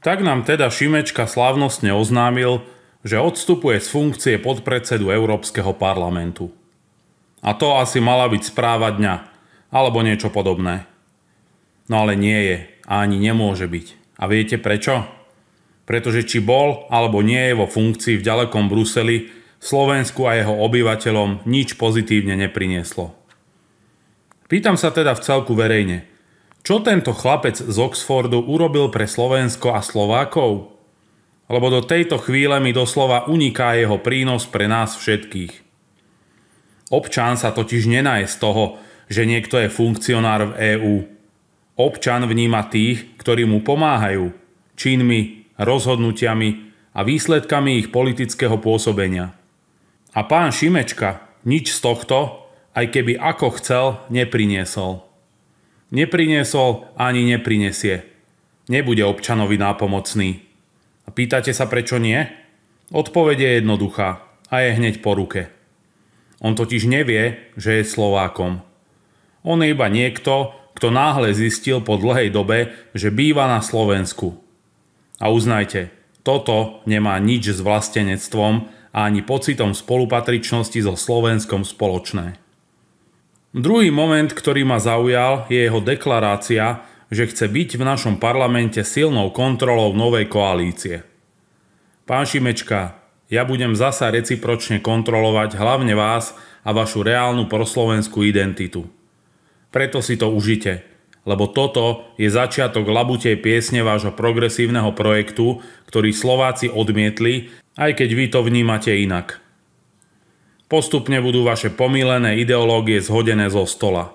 Tak nám teda Šimečka slávnostne oznámil, že odstupuje z funkcie podpredsedu Európskeho parlamentu. A to asi mala byť správa dňa, alebo niečo podobné. No ale nie je a ani nemôže byť. A viete prečo? Pretože či bol alebo nie je vo funkcii v ďalekom Bruseli, Slovensku a jeho obyvateľom nič pozitívne neprinieslo. Pýtam sa teda v celku verejne. Čo tento chlapec z Oxfordu urobil pre Slovensko a Slovákov? Lebo do tejto chvíle mi doslova uniká jeho prínos pre nás všetkých. Občan sa totiž nenaje z toho, že niekto je funkcionár v EÚ. Občan vníma tých, ktorí mu pomáhajú, činmi, rozhodnutiami a výsledkami ich politického pôsobenia. A pán Šimečka nič z tohto, aj keby ako chcel, nepriniesol. Nepriniesol ani neprinesie. Nebude občanovi nápomocný. A pýtate sa, prečo nie? Odpovede je jednoduchá a je hneď po ruke. On totiž nevie, že je Slovákom. On je iba niekto, kto náhle zistil po dlhej dobe, že býva na Slovensku. A uznajte, toto nemá nič s vlastenectvom a ani pocitom spolupatričnosti so Slovenskom spoločné. Druhý moment, ktorý ma zaujal, je jeho deklarácia, že chce byť v našom parlamente silnou kontrolou novej koalície. Pán Šimečka, ja budem zasa recipročne kontrolovať hlavne vás a vašu reálnu proslovenskú identitu. Preto si to užite, lebo toto je začiatok labutej piesne vášho progresívneho projektu, ktorý Slováci odmietli, aj keď vy to vnímate inak. Postupne budú vaše pomílené ideológie zhodené zo stola.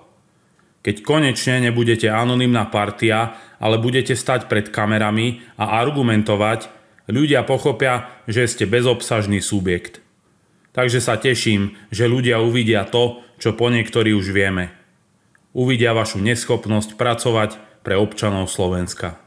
Keď konečne nebudete anonimná partia, ale budete stať pred kamerami a argumentovať, ľudia pochopia, že ste bezobsažný subjekt. Takže sa teším, že ľudia uvidia to, čo po niektorí už vieme. Uvidia vašu neschopnosť pracovať pre občanov Slovenska.